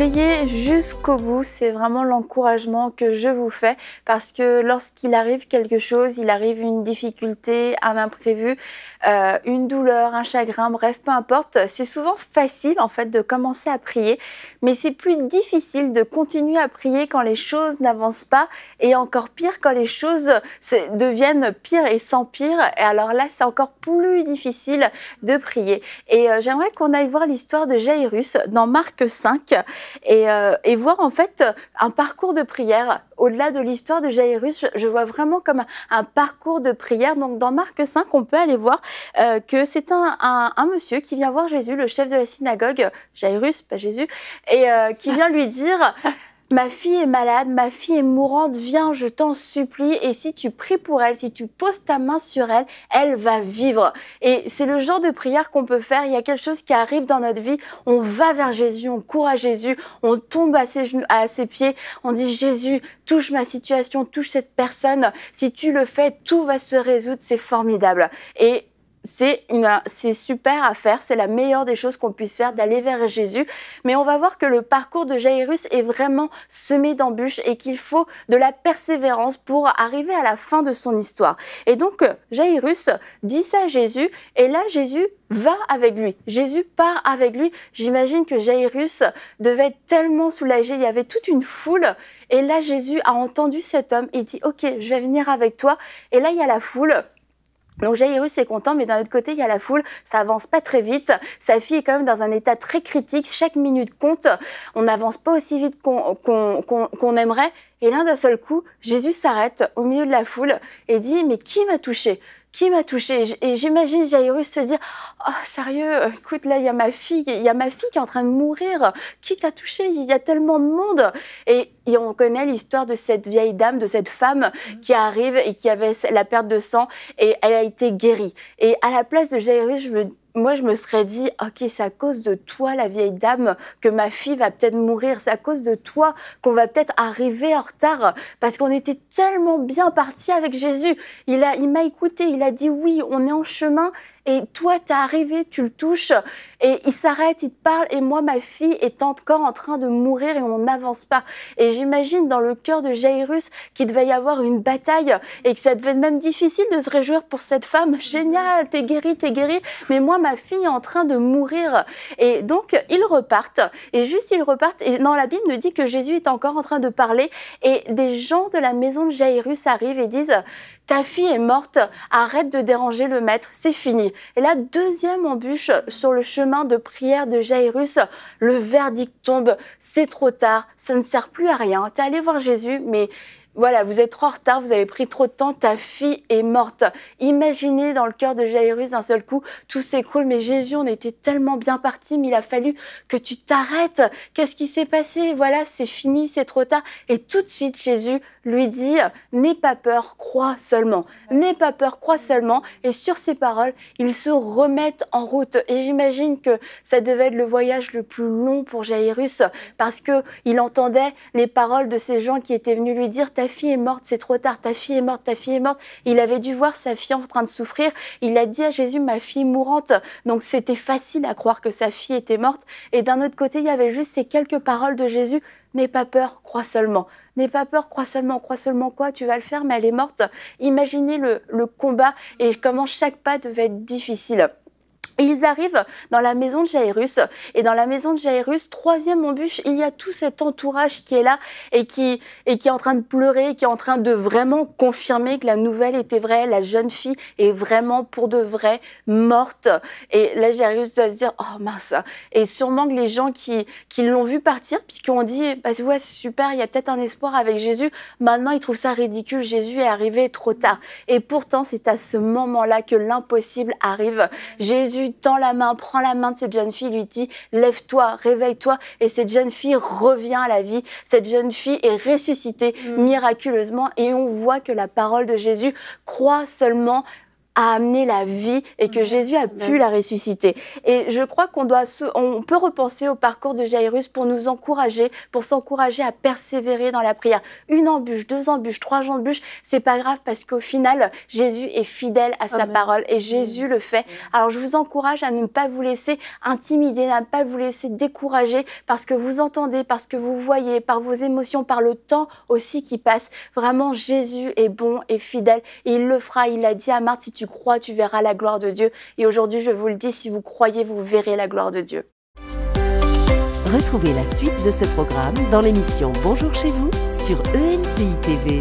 priez jusqu'au bout, c'est vraiment l'encouragement que je vous fais parce que lorsqu'il arrive quelque chose, il arrive une difficulté, un imprévu, euh, une douleur, un chagrin, bref, peu importe, c'est souvent facile en fait de commencer à prier, mais c'est plus difficile de continuer à prier quand les choses n'avancent pas et encore pire quand les choses deviennent pires et sans pire Et alors là, c'est encore plus difficile de prier. Et euh, j'aimerais qu'on aille voir l'histoire de Jairus dans Marc 5 euh, et, voir en fait un parcours de prière au-delà de l'histoire de Jairus, je, vois vraiment comme un, parcours de prière. Donc dans Marc 5, on peut aller voir euh, que c'est un, monsieur qui vient voir Jésus, le chef de la synagogue, Jairus, pas Jésus, et euh, qui vient lui dire Ma fille est malade, ma fille est mourante, viens, je t'en supplie. Et si tu pries pour elle, si tu poses ta main sur elle, elle va vivre. Et c'est le genre de prière qu'on peut faire. Il y a quelque chose qui arrive dans notre vie. On va vers Jésus, on court à Jésus, on tombe à ses, genoux, à ses pieds, on dit Jésus, touche ma situation, touche cette personne. Si tu le fais, tout va se résoudre. C'est formidable. Et c'est une, c'est super à faire, c'est la meilleure des choses qu'on puisse faire d'aller vers Jésus. Mais on va voir que le parcours de Jairus est vraiment semé d'embûches et qu'il faut de la persévérance pour arriver à la fin de son histoire. Et donc Jairus dit ça à Jésus et là Jésus va avec lui. Jésus part avec lui. J'imagine que Jairus devait être tellement soulagé, il y avait toute une foule et là Jésus a entendu cet homme et dit OK, je vais venir avec toi. Et là il y a la foule donc Jairus est content, mais d'un autre côté, il y a la foule, ça avance pas très vite. Sa fille est quand même dans un état très critique, chaque minute compte, on n'avance pas aussi vite qu'on aimerait. Et là, d'un seul coup, Jésus s'arrête au milieu de la foule et dit, mais qui m'a touché qui m'a touchée. Et j'imagine Jairus se dire Oh, sérieux, euh, écoute, là, il y a ma fille, il y a ma fille qui est en train de mourir. Qui t'a touché Il y a tellement de monde. Et, on connaît l'histoire de cette vieille dame, de cette femme mm-hmm. qui arrive et qui avait la perte de sang et elle a été guérie. Et à la place de Jairus, je me moi, je me serais dit, ok, c'est à cause de toi, la vieille dame, que ma fille va peut-être mourir. C'est à cause de toi qu'on va peut-être arriver en retard, parce qu'on était tellement bien parti avec Jésus. Il a, il m'a écouté, il a dit oui, on est en chemin, et toi, t'es arrivé, tu le touches, et il s'arrête, il te parle, et moi, ma fille est encore en train de mourir et on n'avance pas. Et j'imagine dans le cœur de Jairus qu'il devait y avoir une bataille et que ça devait être même difficile de se réjouir pour cette femme. Mm-hmm. Génial, t'es guérie, t'es guérie, mais moi, ma fille est en train de mourir. Et donc, ils repartent, et juste ils repartent, et dans la Bible nous dit que Jésus est encore en train de parler, et des gens de la maison de Jairus arrivent et disent, ta fille est morte, arrête de déranger le maître, c'est fini. Et la deuxième embûche sur le chemin de prière de Jairus, le verdict tombe, c'est trop tard, ça ne sert plus à rien. T'es allé voir Jésus, mais voilà, vous êtes trop en retard, vous avez pris trop de temps, ta fille est morte. Imaginez dans le cœur de Jairus d'un seul coup, tout s'écroule, mais Jésus, on était tellement bien parti, mais il a fallu que tu t'arrêtes. Qu'est-ce qui s'est passé Voilà, c'est fini, c'est trop tard. Et tout de suite, Jésus lui dit, n'aie pas peur, crois seulement. N'aie pas peur, crois seulement. Et sur ces paroles, ils se remettent en route. Et j'imagine que ça devait être le voyage le plus long pour Jairus, parce qu'il entendait les paroles de ces gens qui étaient venus lui dire, ta fille est morte, c'est trop tard, ta fille est morte, ta fille est morte. Il avait dû voir sa fille en train de souffrir. Il a dit à Jésus, ma fille mourante. Donc c'était facile à croire que sa fille était morte. Et d'un autre côté, il y avait juste ces quelques paroles de Jésus, n'aie pas peur, crois seulement. N'aie pas peur, crois seulement, crois seulement quoi, tu vas le faire, mais elle est morte. Imaginez le, le combat et comment chaque pas devait être difficile ils arrivent dans la maison de Jairus. Et dans la maison de Jairus, troisième embûche, il y a tout cet entourage qui est là et qui, et qui est en train de pleurer, qui est en train de vraiment confirmer que la nouvelle était vraie. La jeune fille est vraiment pour de vrai morte. Et là, Jairus doit se dire, oh mince. Et sûrement que les gens qui, qui l'ont vu partir, puis qui ont dit, bah c'est super, il y a peut-être un espoir avec Jésus. Maintenant, ils trouvent ça ridicule. Jésus est arrivé trop tard. Et pourtant, c'est à ce moment-là que l'impossible arrive. Jésus Tends tend la main, prend la main de cette jeune fille, lui dit lève-toi, réveille-toi. Et cette jeune fille revient à la vie. Cette jeune fille est ressuscitée mm. miraculeusement et on voit que la parole de Jésus croit seulement a amené la vie et que Jésus a pu la ressusciter. Et je crois qu'on doit, on peut repenser au parcours de Jairus pour nous encourager, pour s'encourager à persévérer dans la prière. Une embûche, deux embûches, trois embûches, c'est pas grave parce qu'au final, Jésus est fidèle à sa parole et Jésus le fait. Alors je vous encourage à ne pas vous laisser intimider, à ne pas vous laisser décourager parce que vous entendez, parce que vous voyez, par vos émotions, par le temps aussi qui passe. Vraiment, Jésus est bon et fidèle et il le fera. Il l'a dit à Marthe tu crois, tu verras la gloire de Dieu. Et aujourd'hui, je vous le dis, si vous croyez, vous verrez la gloire de Dieu. Retrouvez la suite de ce programme dans l'émission Bonjour chez vous sur ENCI TV.